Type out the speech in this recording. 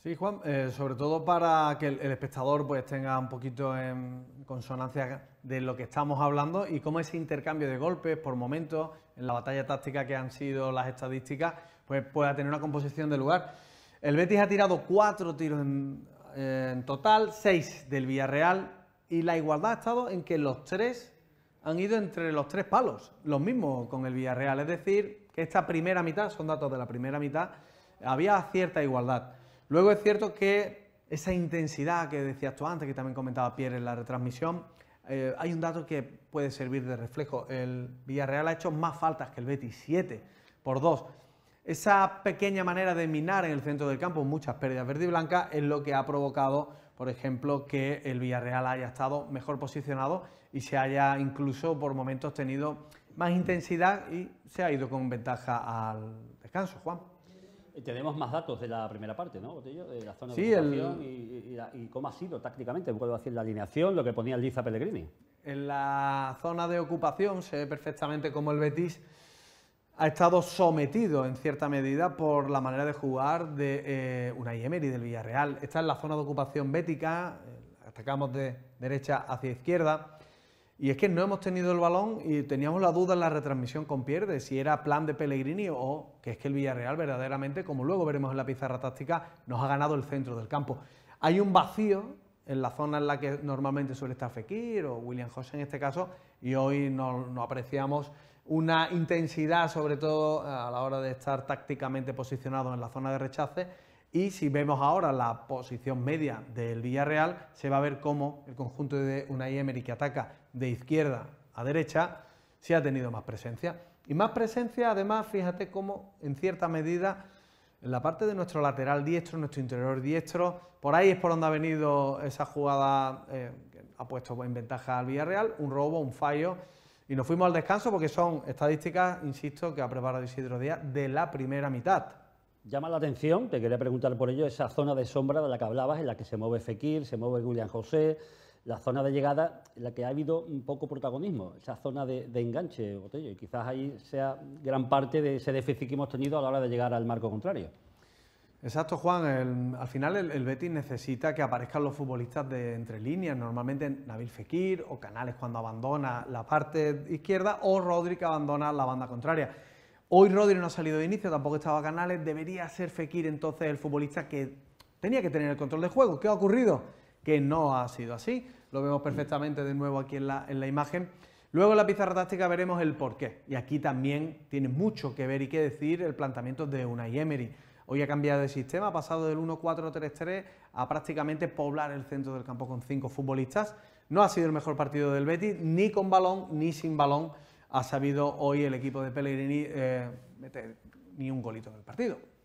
Sí, Juan, eh, sobre todo para que el, espectador pues, tenga un poquito en consonancia de lo que estamos hablando y cómo ese intercambio de golpes por momentos en la batalla táctica que han sido las estadísticas pues, pueda tener una composición de lugar. El Betis ha tirado cuatro tiros en, eh, en total, seis del Villarreal y la igualdad ha estado en que los tres han ido entre los tres palos, los mismos con el Villarreal. Es decir, que esta primera mitad, son datos de la primera mitad, había cierta igualdad. Luego es cierto que esa intensidad que decías tú antes, que también comentaba Pierre en la retransmisión, eh, hay un dato que puede servir de reflejo. El Villarreal ha hecho más faltas que el Betis, 7 por 2. Esa pequeña manera de minar en el centro del campo, muchas pérdidas verde y blanca, es lo que ha provocado, por ejemplo, que el Villarreal haya estado mejor posicionado y se haya incluso por momentos tenido más intensidad y se ha ido con ventaja al descanso, Juan tenemos más datos de la primera parte, ¿no, De la zona de ocupación y, cómo ha sido tácticamente, ¿Puedo decir, la alineación, lo que ponía Liza Pellegrini. En la zona de ocupación se ve perfectamente cómo el Betis ha estado sometido en cierta medida por la manera de jugar de Una eh, Unai Emery del Villarreal. Esta es la zona de ocupación bética, eh, atacamos de derecha hacia izquierda. Y es que no hemos tenido el balón y teníamos la duda en la retransmisión con Pierde, si era plan de Pellegrini o que es que el Villarreal verdaderamente, como luego veremos en la pizarra táctica, nos ha ganado el centro del campo. Hay un vacío en la zona en la que normalmente suele estar Fekir o William Hoss en este caso, y hoy no, apreciamos una intensidad, sobre todo eh, a la hora de estar tácticamente posicionado en la zona de rechace, y si vemos ahora la posición media del Villarreal, se va a ver cómo el conjunto de Una Emery que ataca de izquierda a derecha sí ha tenido más presencia. Y más presencia, además, fíjate cómo en cierta medida en la parte de nuestro lateral diestro, nuestro interior diestro, por ahí es por donde ha venido esa jugada que eh, ha puesto en ventaja al Villarreal, un robo, un fallo. Y nos fuimos al descanso porque son estadísticas, insisto, que ha preparado Isidro Díaz de la primera mitad. Llama la atención, te quería preguntar por ello, esa zona de sombra de la que hablabas, en la que se mueve Fekir, se mueve Julián José, la zona de llegada en la que ha habido un poco protagonismo, esa zona de, enganche, Botello, y quizás ahí sea gran parte de ese déficit que hemos tenido a la hora de llegar al marco contrario. Exacto, Juan. al final el, Betis necesita que aparezcan los futbolistas de entre líneas, normalmente Nabil Fekir o Canales cuando abandona la parte izquierda o Rodri abandona la banda contraria. Hoy Rodri no ha salido de inicio, tampoco estaba Canales. Debería ser Fekir entonces el futbolista que tenía que tener el control de juego. ¿Qué ha ocurrido? Que no ha sido así. Lo vemos perfectamente de nuevo aquí en la, imagen. Luego en la pizarra táctica veremos el porqué. Y aquí también tiene mucho que ver y que decir el planteamiento de Una Emery. Hoy ha cambiado de sistema, ha pasado del 1-4-3-3 a prácticamente poblar el centro del campo con cinco futbolistas. No ha sido el mejor partido del Betis, ni con balón ni sin balón ha sabido hoy el equipo de Pellegrini eh, meter ni un golito en el partido.